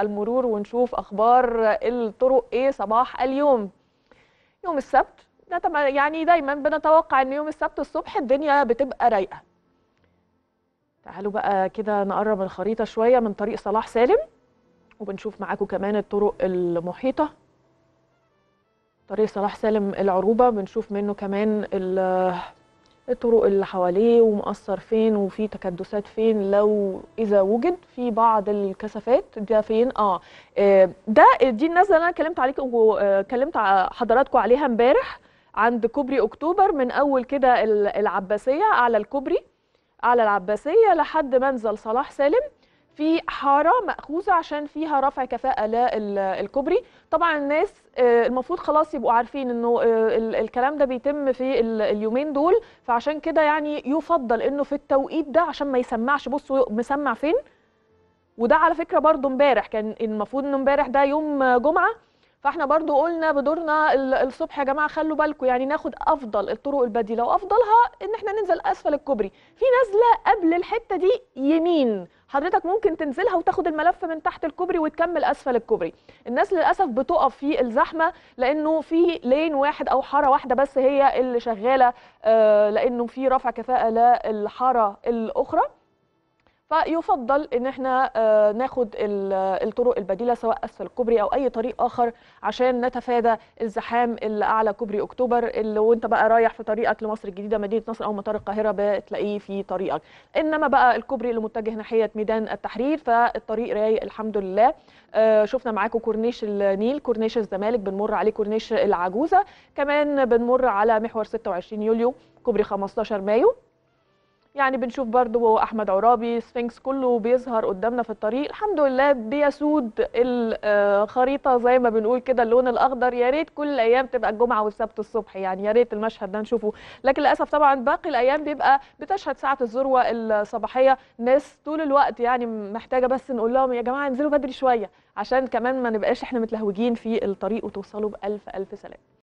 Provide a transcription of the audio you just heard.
المرور ونشوف اخبار الطرق ايه صباح اليوم يوم السبت يعني دايما بنتوقع ان يوم السبت الصبح الدنيا بتبقى رايقه تعالوا بقى كده نقرب الخريطه شويه من طريق صلاح سالم وبنشوف معاكم كمان الطرق المحيطه طريق صلاح سالم العروبه بنشوف منه كمان الطرق اللي حواليه ومقصر فين وفي تكدسات فين لو إذا وجد في بعض الكثافات ده فين آه, آه، ده دي النزلة أنا كلمت عليكم وكلمت آه، حضراتكم عليها امبارح عند كوبري أكتوبر من أول كده العباسية على الكوبري على العباسية لحد منزل صلاح سالم في حاره ماخوذه عشان فيها رفع كفاءه للكوبري طبعا الناس آه، المفروض خلاص يبقوا عارفين انه آه، الكلام ده بيتم في اليومين دول فعشان كده يعني يفضل انه في التوقيت ده عشان ما يسمعش بصوا مسمع فين وده على فكره برضو امبارح كان المفروض انه امبارح ده يوم جمعه فاحنا برضو قلنا بدورنا الصبح يا جماعه خلوا بالكم يعني ناخد افضل الطرق البديله وافضلها ان احنا ننزل اسفل الكوبري في نازله قبل الحته دي يمين حضرتك ممكن تنزلها وتاخد الملف من تحت الكوبري وتكمل اسفل الكوبري الناس للاسف بتقف في الزحمه لانه في لين واحد او حاره واحده بس هي اللي شغاله آه، لانه في رفع كفاءه للحاره الاخرى فيفضل ان احنا آه، ناخد الطرق البديله سواء اسفل الكوبري او اي طريق اخر عشان نتفادى الزحام اللي اعلى كوبري اكتوبر اللي وانت بقى رايح في طريقك لمصر الجديده مدينه نصر او مطار القاهره بتلاقيه في طريقك انما بقى الكوبري اللي متجه ناحيه ميدان التحرير فالطريق رايق الحمد لله آه، شفنا معاكم كورنيش النيل كورنيش الزمالك بنمر عليه كورنيش العجوزه كمان بنمر على محور 26 يوليو كوبري 15 مايو يعني بنشوف برضو احمد عرابي سفنكس كله بيظهر قدامنا في الطريق الحمد لله بيسود الخريطه زي ما بنقول كده اللون الاخضر يا ريت كل الايام تبقى الجمعه والسبت الصبح يعني يا ريت المشهد ده نشوفه لكن للاسف طبعا باقي الايام بيبقى بتشهد ساعه الذروه الصباحيه ناس طول الوقت يعني محتاجه بس نقول لهم يا جماعه انزلوا بدري شويه عشان كمان ما نبقاش احنا متلهوجين في الطريق وتوصلوا بالف الف سلام